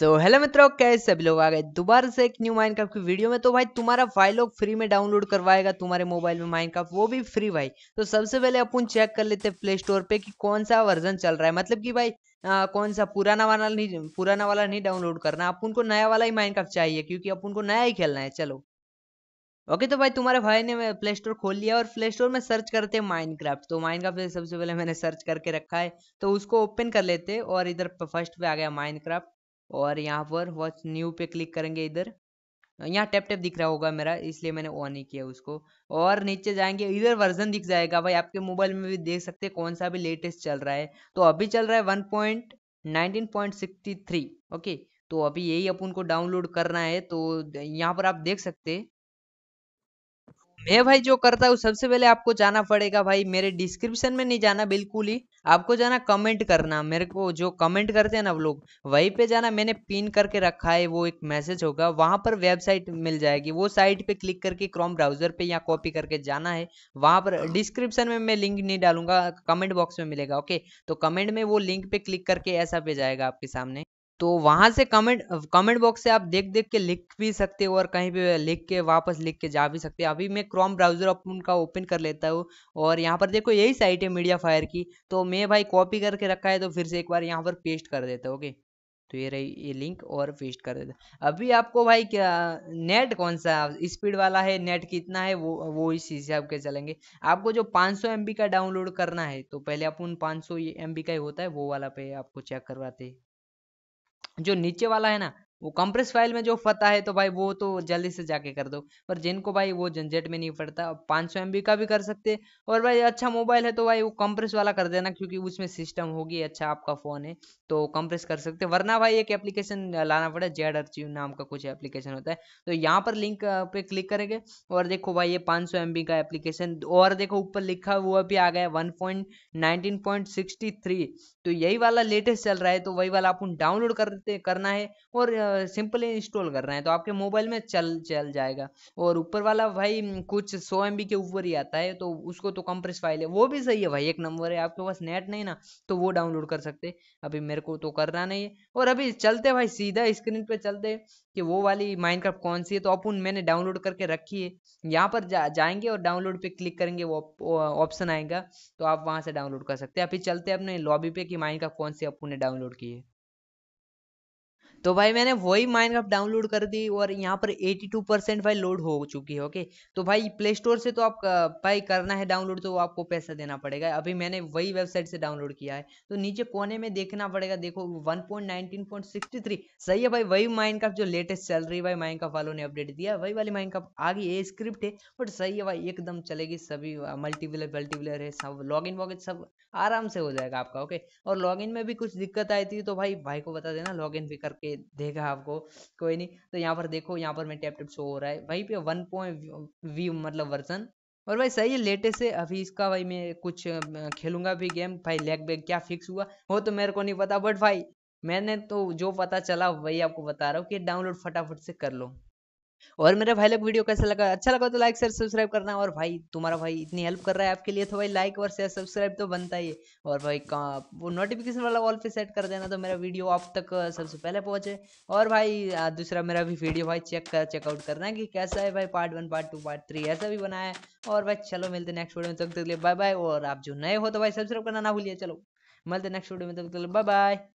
सो so, hello मित्रों कैसे सभी लोग आ गए दोबारा से एक न्यू माइनक्राफ्ट की वीडियो में तो भाई तुम्हारा फाइल लोग फ्री में डाउनलोड करवाएगा तुम्हारे मोबाइल में माइनक्राफ्ट वो भी फ्री भाई तो सबसे पहले अपन चेक कर लेते हैं प्ले स्टोर पे कि कौन सा वर्जन चल रहा है मतलब कि भाई आ, कौन सा पुराना वाला नहीं पुराना वाला नहीं डाउनलोड करना अपन को नया वाला ही माइनक्राफ्ट चाहिए क्योंकि अपन को नया ही खेलना है चलो ओके तो भाई तुम्हारे भाई ने प्ले स्टोर खोल लिया और प्ले स्टोर में सर्च करते हैं माइनक्राफ्ट तो माइनक्राफ्ट सबसे पहले मैंने सर्च करके रखा है तो उसको ओपन कर लेते और इधर फर्स्ट पे आ गया माइनक्राफ्ट और यहाँ पर वॉच न्यू पे क्लिक करेंगे इधर यहाँ टैप टैप दिख रहा होगा मेरा इसलिए मैंने ऑन ही किया उसको और नीचे जाएंगे इधर वर्जन दिख जाएगा भाई आपके मोबाइल में भी देख सकते हैं कौन सा भी लेटेस्ट चल रहा है तो अभी चल रहा है one point nineteen point sixty three okay तो अभी यही अपन को डाउनलोड करना है तो यहाँ पर आप देख सकते मैं भाई जो करता हूँ सबसे पहले आपको जाना पड़ेगा भाई मेरे डिस्क्रिप्शन में नहीं जाना बिल्कुल ही आपको जाना कमेंट करना मेरे को जो कमेंट करते हैं ना वो लोग वहीं पे जाना मैंने पिन करके रखा है वो एक मैसेज होगा वहाँ पर वेबसाइट मिल जाएगी वो साइट पे क्लिक करके क्रोम ब्राउजर पे या कॉपी करके जाना है वहाँ पर डिस्क्रिप्शन में मैं लिंक नहीं डालूंगा कमेंट बॉक्स में मिलेगा ओके तो कमेंट में वो लिंक पे क्लिक करके ऐसा पे जाएगा आपके सामने तो वहाँ से कमेंट कमेंट बॉक्स से आप देख देख के लिख भी सकते हो और कहीं पे लिख के वापस लिख के जा भी सकते हो अभी मैं क्रोम ब्राउज़र अपन का ओपन कर लेता हूँ और यहाँ पर देखो यही साइट है मीडिया फायर की तो मैं भाई कॉपी करके रखा है तो फिर से एक बार यहाँ पर पेस्ट कर देता हूँ ओके तो ये रही ये लिंक और पेस्ट कर देता अभी आपको भाई क्या नेट कौन सा स्पीड वाला है नेट कितना है वो वो इस हिसाब के चलेंगे आपको जो 500 सौ का डाउनलोड करना है तो पहले अपन 500 सौ का ही होता है वो वाला पे आपको चेक करवाते हैं जो नीचे वाला है ना वो कंप्रेस फाइल में जो फता है तो भाई वो तो जल्दी से जाके कर दो पर जिनको भाई वो झंझट में नहीं पड़ता पाँच सौ का भी कर सकते और भाई अच्छा मोबाइल है तो भाई वो कंप्रेस वाला कर देना क्योंकि उसमें सिस्टम होगी अच्छा आपका फ़ोन है तो कंप्रेस कर सकते वरना भाई एक एप्लीकेशन लाना पड़े जेड अर्ची नाम का कुछ एप्लीकेशन होता है तो यहाँ पर लिंक पे क्लिक करेंगे और देखो भाई ये पाँच सौ का एप्लीकेशन और देखो ऊपर लिखा हुआ भी आ गया वन तो यही वाला लेटेस्ट चल रहा है तो वही वाला आप डाउनलोड करते करना है और सिंपली इंस्टॉल कर रहे हैं तो आपके मोबाइल में चल चल जाएगा और ऊपर वाला भाई कुछ सौ एम के ऊपर ही आता है तो उसको तो कंप्रेस फाइल है वो भी सही है भाई एक नंबर है आपके पास नेट नहीं ना तो वो डाउनलोड कर सकते अभी मेरे को तो करना नहीं है और अभी चलते भाई सीधा स्क्रीन पर चलते कि वो वाली माइनक्राफ्ट कौन सी है तो अपन मैंने डाउनलोड करके रखी है यहाँ पर जा, जाएंगे और डाउनलोड पे क्लिक करेंगे वो ऑप्शन आएगा तो आप वहाँ से डाउनलोड कर सकते हैं अभी चलते हैं अपने लॉबी पे कि माइनक्राफ्ट कौन सी अपन ने डाउनलोड की है तो भाई मैंने वही माइनक्राफ्ट डाउनलोड कर दी और यहाँ पर 82 परसेंट भाई लोड हो चुकी है ओके तो भाई प्ले स्टोर से तो आप भाई करना है डाउनलोड तो आपको पैसा देना पड़ेगा अभी मैंने वही वेबसाइट से डाउनलोड किया है तो नीचे कोने में देखना पड़ेगा देखो 1.19.63 सही है भाई वही माइनक्राफ्ट जो लेटेस्ट चल रही है भाई माइनक्राफ्ट वालों ने अपडेट दिया वही वाली माइनक्राफ्ट आ गई स्क्रिप्ट है बट सही है भाई एकदम चलेगी सभी मल्टीप्लेयर मल्टीप्लेयर है सब लॉगिन इन सब आराम से हो जाएगा आपका ओके और लॉग में भी कुछ दिक्कत आई थी तो भाई भाई को बता देना लॉग भी करके के देगा आपको कोई नहीं तो यहाँ पर देखो यहाँ पर मैं टैप टैप शो हो रहा है वहीं पे वन पॉइंट वी मतलब वर्जन और भाई सही है लेटेस्ट है अभी इसका भाई मैं कुछ खेलूंगा भी गेम भाई लेग बैग क्या फिक्स हुआ वो तो मेरे को नहीं पता बट भाई मैंने तो जो पता चला वही आपको बता रहा हूँ कि डाउनलोड फटाफट से कर लो और मेरे भाई लोग वीडियो कैसा लगा अच्छा लगा तो लाइक शेयर सब्सक्राइब करना और भाई तुम्हारा भाई इतनी हेल्प कर रहा है आपके लिए तो भाई लाइक और शेयर सब्सक्राइब तो बनता ही है और भाई कहाँ वो नोटिफिकेशन वाला ऑल पे सेट कर देना तो मेरा वीडियो आप तक सबसे पहले पहुंचे और भाई दूसरा मेरा भी वीडियो भाई चेक कर चेकआउट करना है कि कैसा है भाई part one part two part three ऐसा भी बनाया है और भाई चलो मिलते नेक्स्ट वीडियो में तब तक के लिए बाय बाय और आप जो नए हो तो भाई सब्सक्राइब करना ना भूलिए चलो मिलते नेक्स्ट वीडियो में तब तक के लिए बाय बाय